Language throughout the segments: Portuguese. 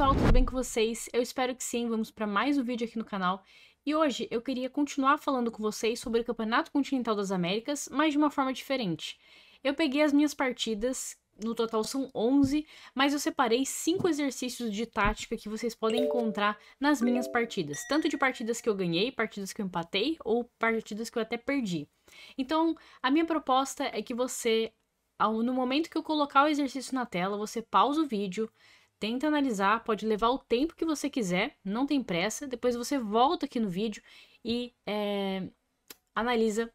pessoal, tudo bem com vocês? Eu espero que sim, vamos para mais um vídeo aqui no canal. E hoje eu queria continuar falando com vocês sobre o Campeonato Continental das Américas, mas de uma forma diferente. Eu peguei as minhas partidas, no total são 11, mas eu separei 5 exercícios de tática que vocês podem encontrar nas minhas partidas. Tanto de partidas que eu ganhei, partidas que eu empatei ou partidas que eu até perdi. Então, a minha proposta é que você, no momento que eu colocar o exercício na tela, você pausa o vídeo, Tenta analisar, pode levar o tempo que você quiser, não tem pressa. Depois você volta aqui no vídeo e é, analisa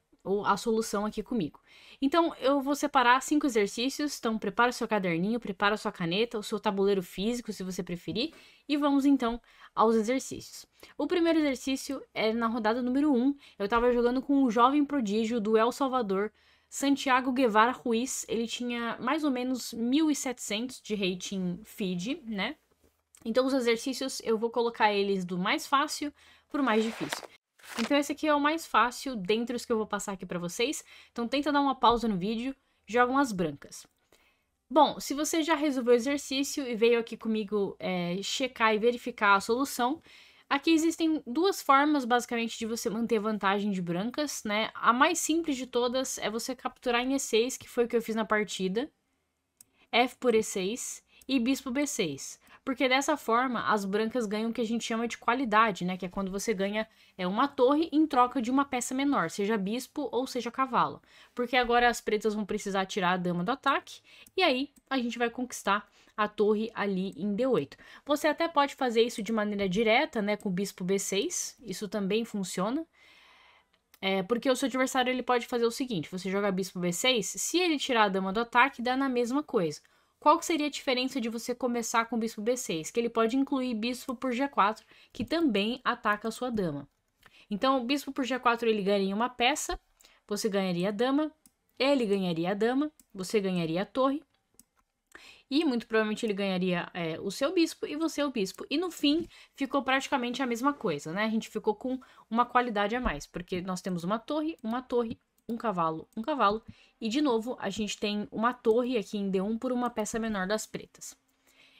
a solução aqui comigo. Então, eu vou separar cinco exercícios. Então, prepara o seu caderninho, prepara a sua caneta, o seu tabuleiro físico, se você preferir. E vamos então aos exercícios. O primeiro exercício é na rodada número 1. Um, eu estava jogando com um jovem prodígio do El Salvador Santiago Guevara Ruiz, ele tinha mais ou menos 1.700 de rating feed, né? Então os exercícios eu vou colocar eles do mais fácil para o mais difícil. Então esse aqui é o mais fácil dentre os que eu vou passar aqui para vocês. Então tenta dar uma pausa no vídeo, joga umas brancas. Bom, se você já resolveu o exercício e veio aqui comigo é, checar e verificar a solução, Aqui existem duas formas, basicamente, de você manter vantagem de brancas, né? A mais simples de todas é você capturar em E6, que foi o que eu fiz na partida. F por E6 e bispo B6. Porque dessa forma, as brancas ganham o que a gente chama de qualidade, né? Que é quando você ganha é, uma torre em troca de uma peça menor, seja bispo ou seja cavalo. Porque agora as pretas vão precisar tirar a dama do ataque, e aí a gente vai conquistar a torre ali em D8. Você até pode fazer isso de maneira direta, né, com o bispo B6, isso também funciona. É, porque o seu adversário ele pode fazer o seguinte, você joga bispo B6, se ele tirar a dama do ataque, dá na mesma coisa. Qual seria a diferença de você começar com bispo B6? Que ele pode incluir bispo por G4, que também ataca a sua dama. Então, o bispo por G4 ele ganharia uma peça, você ganharia a dama, ele ganharia a dama, você ganharia a torre, e muito provavelmente ele ganharia é, o seu bispo e você o bispo. E no fim ficou praticamente a mesma coisa, né? A gente ficou com uma qualidade a mais, porque nós temos uma torre, uma torre, um cavalo, um cavalo. E de novo, a gente tem uma torre aqui em D1 por uma peça menor das pretas.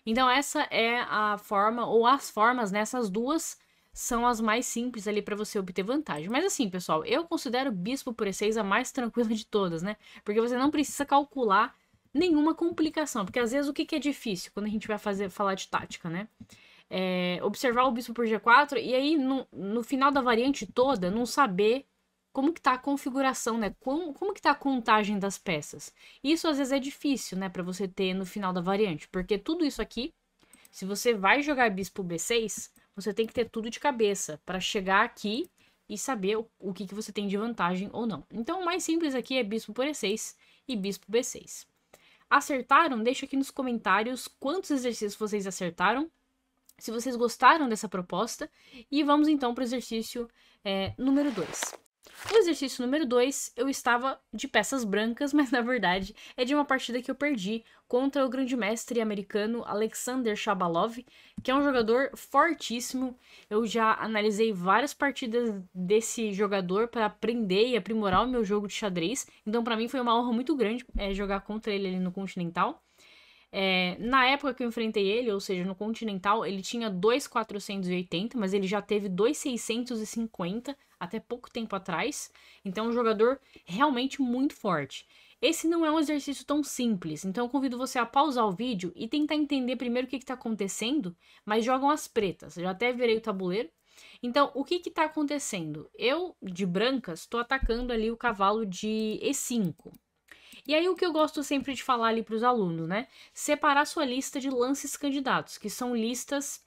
Então essa é a forma, ou as formas nessas né? duas são as mais simples ali para você obter vantagem. Mas assim, pessoal, eu considero bispo por E6 a mais tranquila de todas, né? Porque você não precisa calcular nenhuma complicação. Porque às vezes o que, que é difícil quando a gente vai fazer, falar de tática, né? É, observar o bispo por G4 e aí no, no final da variante toda não saber como que tá a configuração, né? Como, como que tá a contagem das peças. Isso às vezes é difícil, né, para você ter no final da variante, porque tudo isso aqui, se você vai jogar bispo B6, você tem que ter tudo de cabeça para chegar aqui e saber o, o que, que você tem de vantagem ou não. Então o mais simples aqui é bispo por E6 e bispo B6 acertaram, deixa aqui nos comentários quantos exercícios vocês acertaram, se vocês gostaram dessa proposta, e vamos então para o exercício é, número 2. No exercício número 2, eu estava de peças brancas, mas na verdade é de uma partida que eu perdi contra o grande mestre americano Alexander Shabalov, que é um jogador fortíssimo. Eu já analisei várias partidas desse jogador para aprender e aprimorar o meu jogo de xadrez, então para mim foi uma honra muito grande é, jogar contra ele ali no Continental. É, na época que eu enfrentei ele, ou seja, no Continental, ele tinha 2,480, mas ele já teve 2,650 até pouco tempo atrás. Então, é um jogador realmente muito forte. Esse não é um exercício tão simples, então eu convido você a pausar o vídeo e tentar entender primeiro o que está acontecendo, mas jogam as pretas. Eu já até virei o tabuleiro. Então, o que está acontecendo? Eu, de brancas, estou atacando ali o cavalo de E5. E aí o que eu gosto sempre de falar ali para os alunos, né? Separar sua lista de lances candidatos, que são listas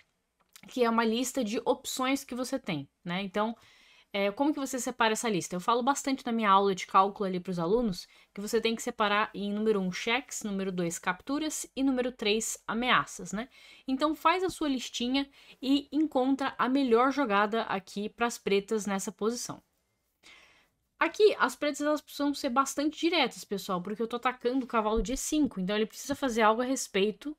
que é uma lista de opções que você tem, né? Então, é, como que você separa essa lista? Eu falo bastante na minha aula de cálculo ali para os alunos que você tem que separar em número 1 um, cheques, número 2 capturas e número 3 ameaças, né? Então faz a sua listinha e encontra a melhor jogada aqui para as pretas nessa posição. Aqui, as pretas elas precisam ser bastante diretas, pessoal, porque eu estou atacando o cavalo de E5, então ele precisa fazer algo a respeito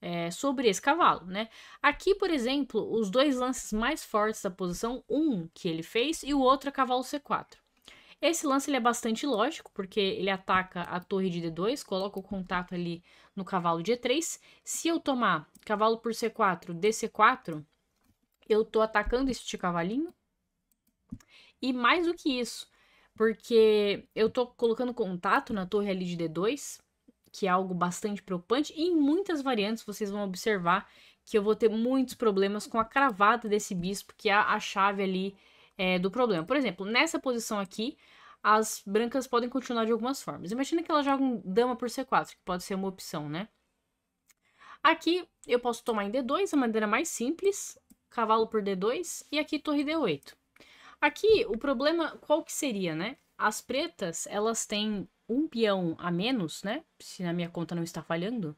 é, sobre esse cavalo, né? Aqui, por exemplo, os dois lances mais fortes da posição, um que ele fez e o outro é cavalo C4. Esse lance ele é bastante lógico, porque ele ataca a torre de D2, coloca o contato ali no cavalo de E3. Se eu tomar cavalo por C4, DC4, eu estou atacando este cavalinho. E mais do que isso, porque eu tô colocando contato na torre ali de D2, que é algo bastante preocupante, e em muitas variantes vocês vão observar que eu vou ter muitos problemas com a cravata desse bispo, que é a chave ali é, do problema. Por exemplo, nessa posição aqui, as brancas podem continuar de algumas formas. Imagina que elas jogam dama por C4, que pode ser uma opção, né? Aqui eu posso tomar em D2, a maneira mais simples, cavalo por D2, e aqui torre D8. Aqui, o problema, qual que seria, né? As pretas, elas têm um peão a menos, né? Se na minha conta não está falhando.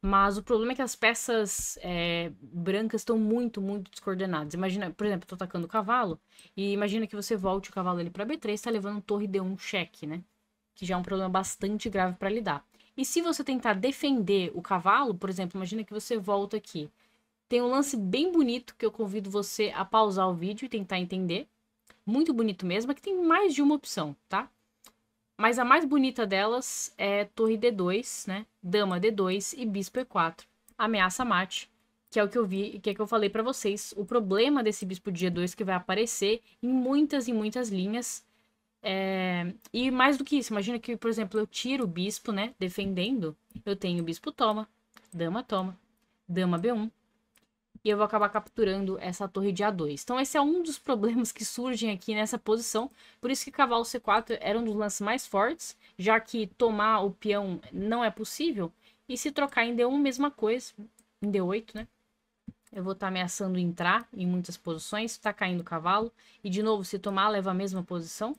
Mas o problema é que as peças é, brancas estão muito, muito descoordenadas. Imagina, por exemplo, eu tô atacando o cavalo. E imagina que você volte o cavalo ali para B3, tá levando um torre D1 cheque, né? Que já é um problema bastante grave para lidar. E se você tentar defender o cavalo, por exemplo, imagina que você volta aqui. Tem um lance bem bonito que eu convido você a pausar o vídeo e tentar entender. Muito bonito mesmo, é que tem mais de uma opção, tá? Mas a mais bonita delas é torre D2, né? Dama D2 e bispo E4. Ameaça mate, que é o que eu vi, que é que eu falei para vocês. O problema desse bispo de G2 que vai aparecer em muitas e muitas linhas. É... E mais do que isso, imagina que, por exemplo, eu tiro o bispo, né? Defendendo, eu tenho bispo toma, dama toma, dama B1, e eu vou acabar capturando essa torre de A2. Então esse é um dos problemas que surgem aqui nessa posição, por isso que cavalo C4 era um dos lances mais fortes, já que tomar o peão não é possível, e se trocar em D1, mesma coisa, em D8, né? Eu vou estar tá ameaçando entrar em muitas posições, tá caindo o cavalo, e de novo, se tomar, leva a mesma posição.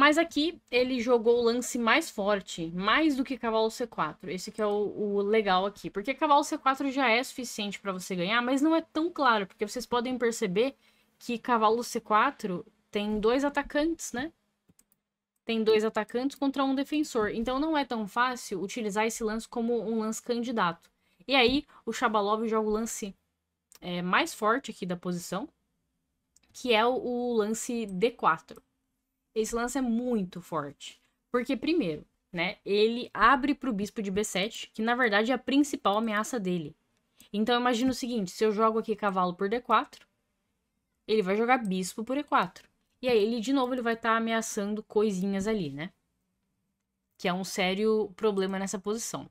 Mas aqui ele jogou o lance mais forte, mais do que cavalo C4. Esse que é o, o legal aqui. Porque cavalo C4 já é suficiente para você ganhar, mas não é tão claro. Porque vocês podem perceber que cavalo C4 tem dois atacantes, né? Tem dois atacantes contra um defensor. Então não é tão fácil utilizar esse lance como um lance candidato. E aí o Shabalov joga o lance é, mais forte aqui da posição, que é o, o lance D4 esse lance é muito forte. Porque, primeiro, né, ele abre pro bispo de B7, que na verdade é a principal ameaça dele. Então imagina o seguinte: se eu jogo aqui cavalo por D4, ele vai jogar bispo por E4. E aí ele, de novo, ele vai estar tá ameaçando coisinhas ali, né? Que é um sério problema nessa posição.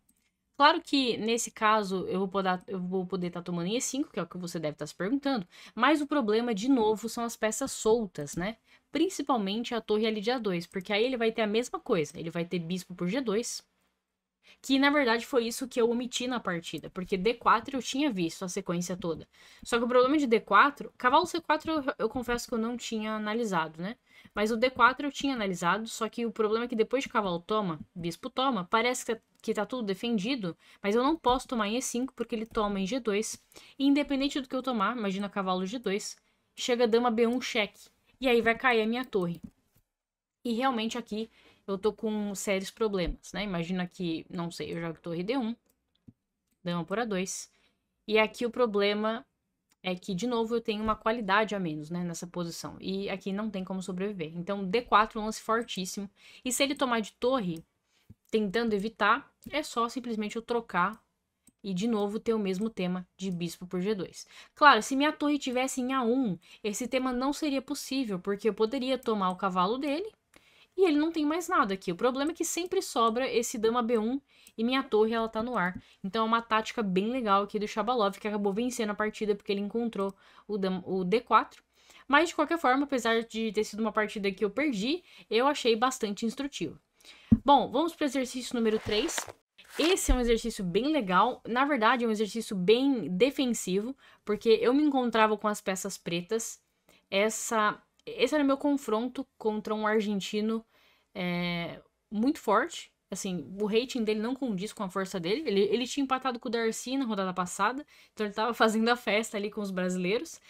Claro que nesse caso eu vou poder eu vou poder estar tá tomando em E5, que é o que você deve estar tá se perguntando, mas o problema de novo são as peças soltas, né? principalmente a torre ali de A2, porque aí ele vai ter a mesma coisa, ele vai ter bispo por G2, que na verdade foi isso que eu omiti na partida, porque D4 eu tinha visto a sequência toda. Só que o problema de D4, cavalo C4 eu, eu, confesso que eu não tinha analisado, né? Mas o D4 eu tinha analisado, só que o problema é que depois de cavalo toma, bispo toma, parece que tá, que tá tudo defendido, mas eu não posso tomar em E5 porque ele toma em G2. E independente do que eu tomar, imagina cavalo G2, chega dama B1 cheque. E aí vai cair a minha torre. E realmente aqui eu tô com sérios problemas, né? Imagina que, não sei, eu jogo torre D1, dama por A2. E aqui o problema é que, de novo, eu tenho uma qualidade a menos, né, nessa posição. E aqui não tem como sobreviver. Então, D4 é um lance fortíssimo. E se ele tomar de torre, tentando evitar, é só simplesmente eu trocar e de novo ter o mesmo tema de bispo por G2. Claro, se minha torre tivesse em A1, esse tema não seria possível, porque eu poderia tomar o cavalo dele e ele não tem mais nada aqui. O problema é que sempre sobra esse dama B1 e minha torre ela tá no ar. Então é uma tática bem legal aqui do Shabalov, que acabou vencendo a partida porque ele encontrou o, dama, o D4. Mas de qualquer forma, apesar de ter sido uma partida que eu perdi, eu achei bastante instrutivo. Bom, vamos para o exercício número 3, esse é um exercício bem legal, na verdade é um exercício bem defensivo, porque eu me encontrava com as peças pretas. Essa, esse era meu confronto contra um argentino é, muito forte. Assim, o rating dele não condiz com a força dele. Ele, ele tinha empatado com o Darcy na rodada passada, então ele estava fazendo a festa ali com os brasileiros.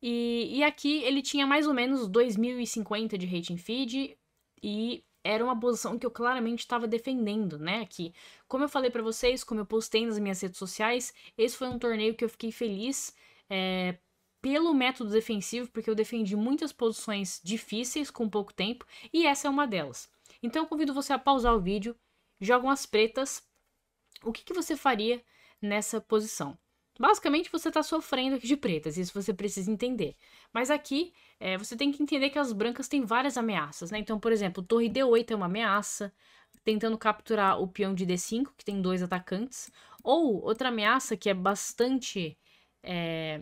E, e aqui ele tinha mais ou menos 2050 de rating feed e era uma posição que eu claramente estava defendendo, né? Que, como eu falei para vocês, como eu postei nas minhas redes sociais, esse foi um torneio que eu fiquei feliz é, pelo método defensivo, porque eu defendi muitas posições difíceis com pouco tempo, e essa é uma delas. Então eu convido você a pausar o vídeo, joga umas pretas. O que, que você faria nessa posição? Basicamente, você está sofrendo aqui de pretas, isso você precisa entender. Mas aqui, é, você tem que entender que as brancas têm várias ameaças, né? Então, por exemplo, torre D8 é uma ameaça, tentando capturar o peão de D5, que tem dois atacantes. Ou outra ameaça que é bastante é,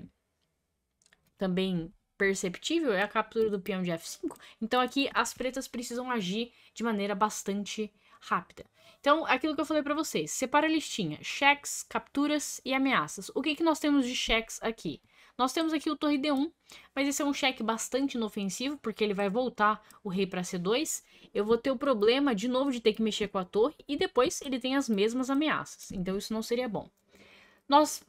também perceptível é a captura do peão de F5. Então aqui as pretas precisam agir de maneira bastante rápida. Então, aquilo que eu falei para vocês, separa a listinha, cheques, capturas e ameaças. O que, que nós temos de cheques aqui? Nós temos aqui o torre D1, mas esse é um cheque bastante inofensivo, porque ele vai voltar o rei para C2. Eu vou ter o problema, de novo, de ter que mexer com a torre, e depois ele tem as mesmas ameaças, então isso não seria bom. Nós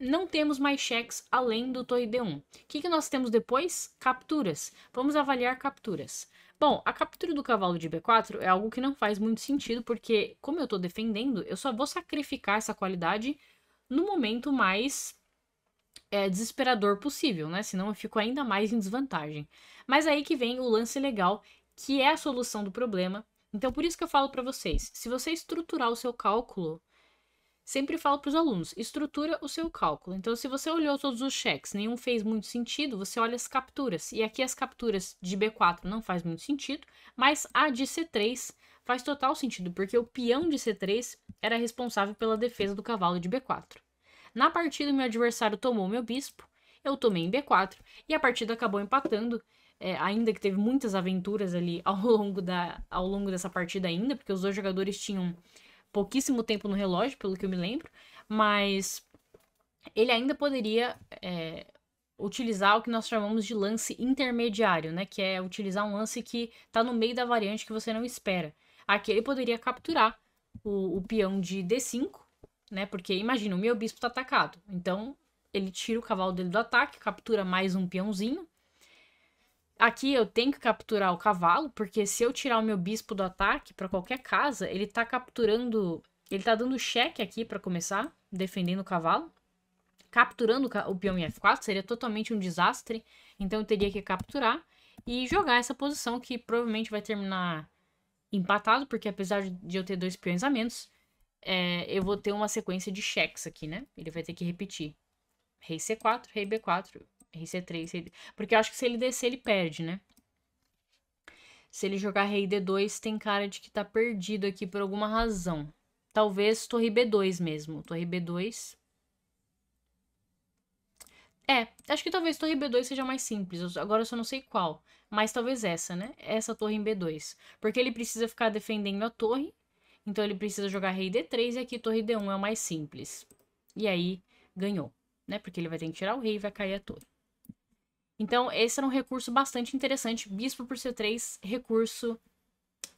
não temos mais cheques além do torre D1. O que, que nós temos depois? Capturas. Vamos avaliar capturas. Bom, a captura do cavalo de B4 é algo que não faz muito sentido, porque, como eu estou defendendo, eu só vou sacrificar essa qualidade no momento mais é, desesperador possível, né? Senão eu fico ainda mais em desvantagem. Mas aí que vem o lance legal, que é a solução do problema. Então, por isso que eu falo para vocês: se você estruturar o seu cálculo Sempre falo para os alunos, estrutura o seu cálculo. Então, se você olhou todos os cheques, nenhum fez muito sentido, você olha as capturas. E aqui as capturas de B4 não faz muito sentido, mas a de C3 faz total sentido, porque o peão de C3 era responsável pela defesa do cavalo de B4. Na partida, meu adversário tomou meu bispo, eu tomei em B4, e a partida acabou empatando, é, ainda que teve muitas aventuras ali ao longo, da, ao longo dessa partida ainda, porque os dois jogadores tinham pouquíssimo tempo no relógio, pelo que eu me lembro, mas ele ainda poderia é, utilizar o que nós chamamos de lance intermediário, né? Que é utilizar um lance que está no meio da variante que você não espera. Aqui ele poderia capturar o, o peão de D5, né? Porque imagina, o meu bispo está atacado. Então ele tira o cavalo dele do ataque, captura mais um peãozinho Aqui eu tenho que capturar o cavalo, porque se eu tirar o meu bispo do ataque para qualquer casa, ele tá capturando, ele tá dando cheque aqui para começar, defendendo o cavalo. Capturando o peão em F4 seria totalmente um desastre, então eu teria que capturar e jogar essa posição que provavelmente vai terminar empatado, porque apesar de eu ter dois peões a menos, é, eu vou ter uma sequência de cheques aqui, né? Ele vai ter que repetir. Rei C4, Rei B4 c 3 porque eu acho que se ele descer, ele perde, né? Se ele jogar rei D2, tem cara de que tá perdido aqui por alguma razão. Talvez torre B2 mesmo. Torre B2. É, acho que talvez torre B2 seja mais simples. Agora eu só não sei qual. Mas talvez essa, né? Essa torre em B2. Porque ele precisa ficar defendendo a torre. Então ele precisa jogar rei D3 e aqui torre D1 é o mais simples. E aí ganhou, né? Porque ele vai ter que tirar o rei e vai cair a torre. Então, esse era um recurso bastante interessante. Bispo por C3, recurso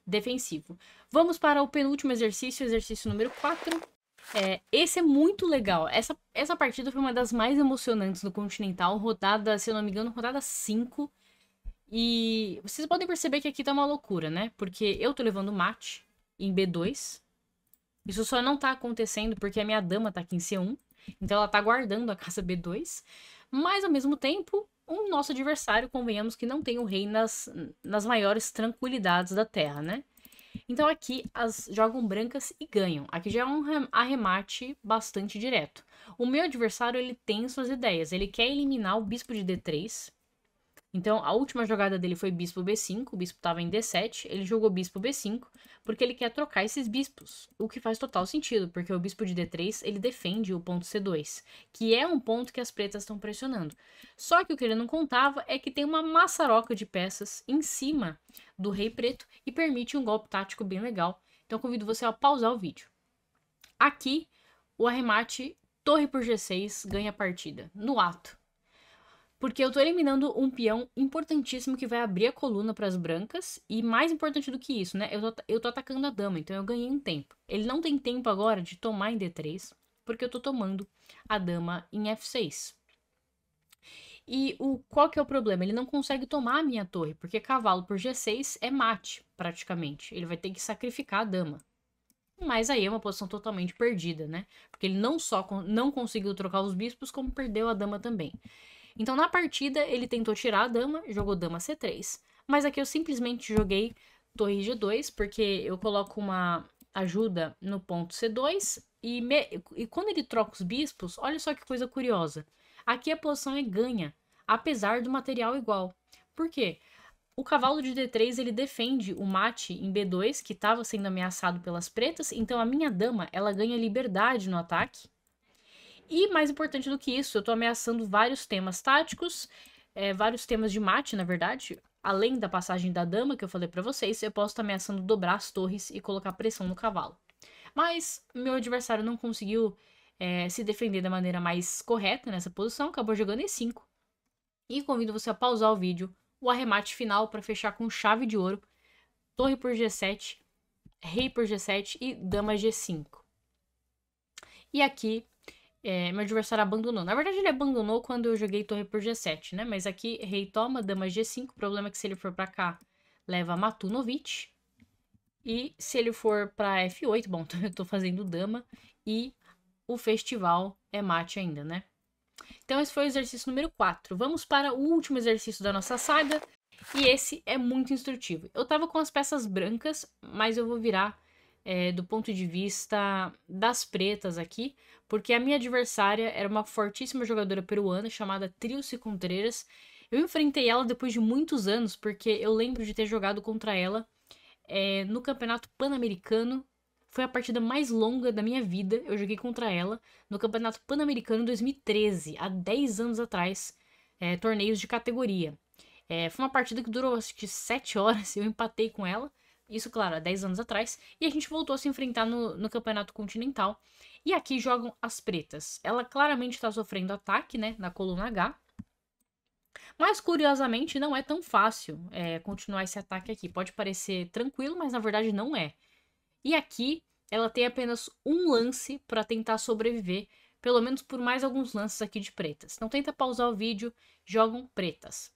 defensivo. Vamos para o penúltimo exercício, exercício número 4. É, esse é muito legal. Essa, essa partida foi uma das mais emocionantes do Continental, rodada, se eu não me engano, rodada 5. E vocês podem perceber que aqui tá uma loucura, né? Porque eu tô levando mate em B2. Isso só não tá acontecendo porque a minha dama tá aqui em C1. Então ela tá guardando a casa B2. Mas ao mesmo tempo, um nosso adversário, convenhamos que não tem o rei nas, nas maiores tranquilidades da terra, né? Então aqui as jogam brancas e ganham. Aqui já é um arremate bastante direto. O meu adversário ele tem suas ideias. Ele quer eliminar o bispo de D3 então, a última jogada dele foi bispo b5, o bispo estava em d7, ele jogou bispo b5, porque ele quer trocar esses bispos, o que faz total sentido, porque o bispo de d3, ele defende o ponto c2, que é um ponto que as pretas estão pressionando. Só que o que ele não contava é que tem uma maçaroca de peças em cima do rei preto e permite um golpe tático bem legal. Então, convido você a pausar o vídeo. Aqui, o arremate torre por g6 ganha a partida, no ato. Porque eu tô eliminando um peão importantíssimo que vai abrir a coluna para as brancas. E mais importante do que isso, né? Eu tô, eu tô atacando a dama, então eu ganhei um tempo. Ele não tem tempo agora de tomar em D3, porque eu tô tomando a dama em F6. E o qual que é o problema? Ele não consegue tomar a minha torre, porque cavalo por G6 é mate, praticamente. Ele vai ter que sacrificar a dama. Mas aí é uma posição totalmente perdida, né? Porque ele não só não conseguiu trocar os bispos, como perdeu a dama também. Então na partida ele tentou tirar a dama, jogou dama c3. Mas aqui eu simplesmente joguei torre g2, porque eu coloco uma ajuda no ponto c2. E, me... e quando ele troca os bispos, olha só que coisa curiosa. Aqui a posição é ganha, apesar do material igual. Por quê? O cavalo de D3 ele defende o mate em B2, que estava sendo ameaçado pelas pretas, então a minha dama ela ganha liberdade no ataque. E mais importante do que isso, eu tô ameaçando vários temas táticos, é, vários temas de mate, na verdade. Além da passagem da dama que eu falei para vocês, eu posso estar tá ameaçando dobrar as torres e colocar pressão no cavalo. Mas meu adversário não conseguiu é, se defender da maneira mais correta nessa posição, acabou jogando E5. E convido você a pausar o vídeo, o arremate final para fechar com chave de ouro, torre por G7, rei por G7 e dama G5. E aqui é, meu adversário abandonou. Na verdade, ele abandonou quando eu joguei torre por G7, né? Mas aqui, rei toma, dama G5. O problema é que se ele for pra cá, leva Matunovic. E se ele for pra F8, bom, eu tô fazendo dama. E o festival é mate ainda, né? Então, esse foi o exercício número 4. Vamos para o último exercício da nossa saga. E esse é muito instrutivo. Eu tava com as peças brancas, mas eu vou virar é, do ponto de vista das pretas aqui, porque a minha adversária era uma fortíssima jogadora peruana chamada Trilce Contreras. Eu enfrentei ela depois de muitos anos, porque eu lembro de ter jogado contra ela é, no Campeonato Pan-Americano. Foi a partida mais longa da minha vida. Eu joguei contra ela no Campeonato Pan-Americano 2013, há 10 anos atrás, é, torneios de categoria. É, foi uma partida que durou acho que 7 horas, eu empatei com ela. Isso, claro, há 10 anos atrás. E a gente voltou a se enfrentar no, no Campeonato Continental. E aqui jogam as pretas. Ela claramente está sofrendo ataque, né? Na coluna H. Mas, curiosamente, não é tão fácil é, continuar esse ataque aqui. Pode parecer tranquilo, mas na verdade não é. E aqui, ela tem apenas um lance para tentar sobreviver, pelo menos por mais alguns lances aqui de pretas. Então tenta pausar o vídeo, jogam pretas.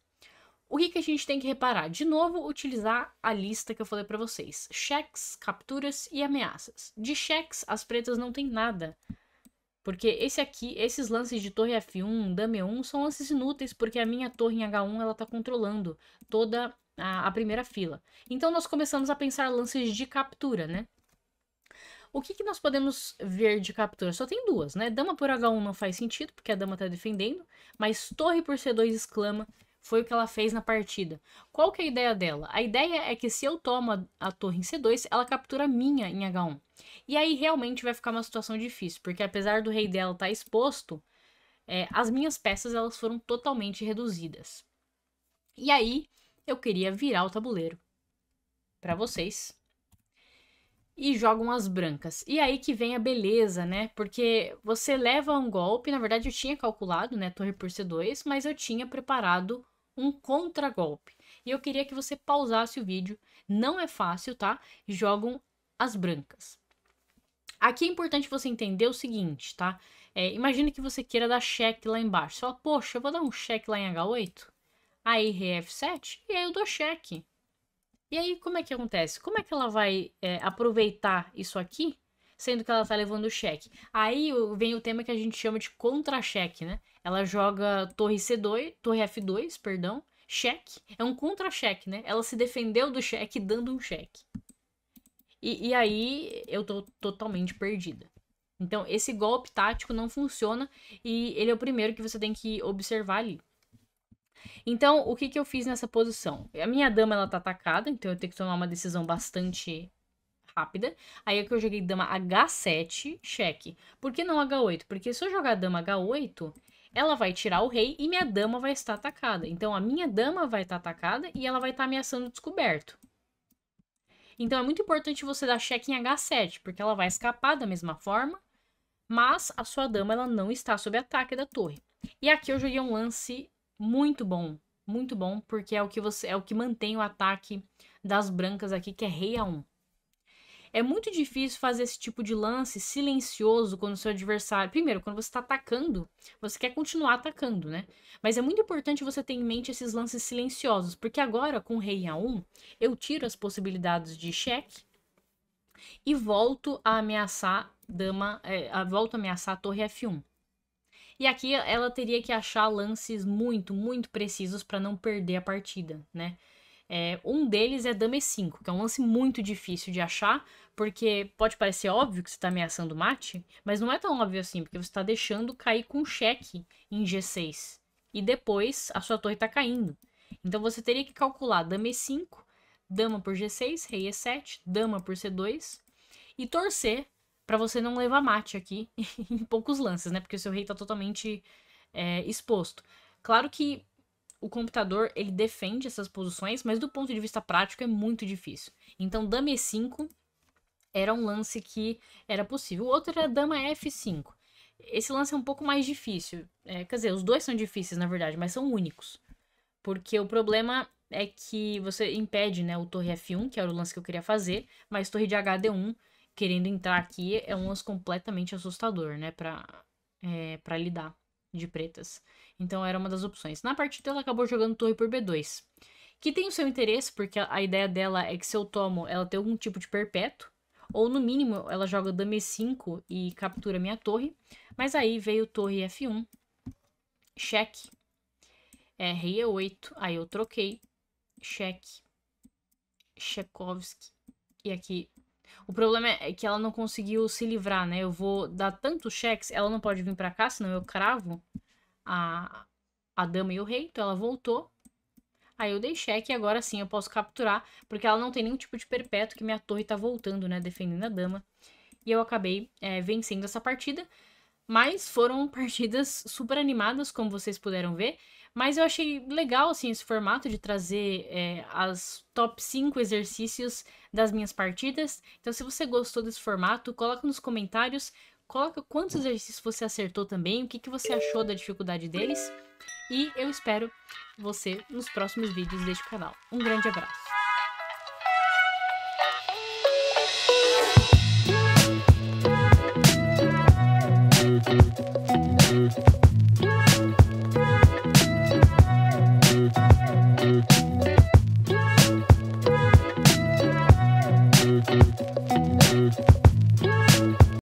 O que, que a gente tem que reparar? De novo, utilizar a lista que eu falei para vocês: cheques, capturas e ameaças. De cheques, as pretas não tem nada. Porque esse aqui, esses lances de torre F1, dame 1, são lances inúteis, porque a minha torre em H1 ela tá controlando toda a, a primeira fila. Então nós começamos a pensar lances de captura, né? O que, que nós podemos ver de captura? Só tem duas, né? Dama por H1 não faz sentido, porque a dama tá defendendo, mas torre por C2 exclama foi o que ela fez na partida. Qual que é a ideia dela? A ideia é que se eu tomo a, torre em C2, ela captura a minha em H1. E aí realmente vai ficar uma situação difícil, porque apesar do rei dela estar tá exposto, é, as minhas peças elas foram totalmente reduzidas. E aí eu queria virar o tabuleiro para vocês e jogam as brancas. E aí que vem a beleza, né? Porque você leva um golpe, na verdade eu tinha calculado, né, torre por C2, mas eu tinha preparado um contragolpe. E eu queria que você pausasse o vídeo, não é fácil, tá? Jogam as brancas. Aqui é importante você entender o seguinte, tá? É, imagina que você queira dar cheque lá embaixo. Você fala, poxa, eu vou dar um cheque lá em H8, aí RF7, e aí eu dou cheque. E aí, como é que acontece? Como é que ela vai é, aproveitar isso aqui sendo que ela tá levando o cheque. Aí vem o tema que a gente chama de contra-cheque, né? Ela joga torre C2, torre F2, perdão, cheque. É um contra-cheque, né? Ela se defendeu do cheque dando um cheque. E, e aí eu tô totalmente perdida. Então, esse golpe tático não funciona e ele é o primeiro que você tem que observar ali. Então, o que, que eu fiz nessa posição? A minha dama ela tá atacada, então eu tenho que tomar uma decisão bastante rápida. Aí é que eu joguei dama H7, cheque. Por que não H8? Porque se eu jogar dama H8, ela vai tirar o rei e minha dama vai estar atacada. Então a minha dama vai estar atacada e ela vai estar ameaçando descoberto. Então é muito importante você dar cheque em H7, porque ela vai escapar da mesma forma, mas a sua dama ela não está sob ataque da torre. E aqui eu joguei um lance muito bom, muito bom, porque é o que você é o que mantém o ataque das brancas aqui, que é rei a 1. É muito difícil fazer esse tipo de lance silencioso quando o seu adversário. Primeiro, quando você está atacando, você quer continuar atacando, né? Mas é muito importante você ter em mente esses lances silenciosos, porque agora com o rei A1, eu tiro as possibilidades de cheque e volto a ameaçar dama, é, volto a ameaçar a torre F1. E aqui ela teria que achar lances muito, muito precisos para não perder a partida, né? É, um deles é Dame 5, que é um lance muito difícil de achar, porque pode parecer óbvio que você está ameaçando mate, mas não é tão óbvio assim, porque você está deixando cair com cheque em G6. E depois a sua torre está caindo. Então você teria que calcular Dame 5, Dama por G6, Rei E7, Dama por C2, e torcer para você não levar mate aqui em poucos lances, né? Porque o seu rei está totalmente é, exposto. Claro que o computador ele defende essas posições, mas do ponto de vista prático é muito difícil. Então, dama e5 era um lance que era possível. O outro era dama f5. Esse lance é um pouco mais difícil. É, quer dizer, os dois são difíceis, na verdade, mas são únicos. Porque o problema é que você impede né, o torre f1, que era o lance que eu queria fazer, mas torre de hd1, querendo entrar aqui, é um lance completamente assustador, né? Pra, é, pra lidar de pretas. Então era uma das opções. Na partida ela acabou jogando torre por B2. Que tem o seu interesse, porque a ideia dela é que se eu tomo, ela tem algum tipo de perpétuo. Ou no mínimo, ela joga dame E5 e captura minha torre. Mas aí veio torre F1. Cheque. É, rei E8. Aí eu troquei. Cheque. chekovski E aqui o problema é que ela não conseguiu se livrar, né? Eu vou dar tantos cheques, ela não pode vir para cá, senão eu cravo a, a dama e o rei. Então ela voltou. Aí eu dei cheque e agora sim eu posso capturar, porque ela não tem nenhum tipo de perpétuo que minha torre tá voltando, né? Defendendo a dama. E eu acabei é, vencendo essa partida. Mas foram partidas super animadas, como vocês puderam ver. Mas eu achei legal, assim, esse formato de trazer é, as top 5 exercícios das minhas partidas. Então, se você gostou desse formato, coloca nos comentários. Coloca quantos exercícios você acertou também, o que, que você achou da dificuldade deles. E eu espero você nos próximos vídeos deste canal. Um grande abraço! Tschüss.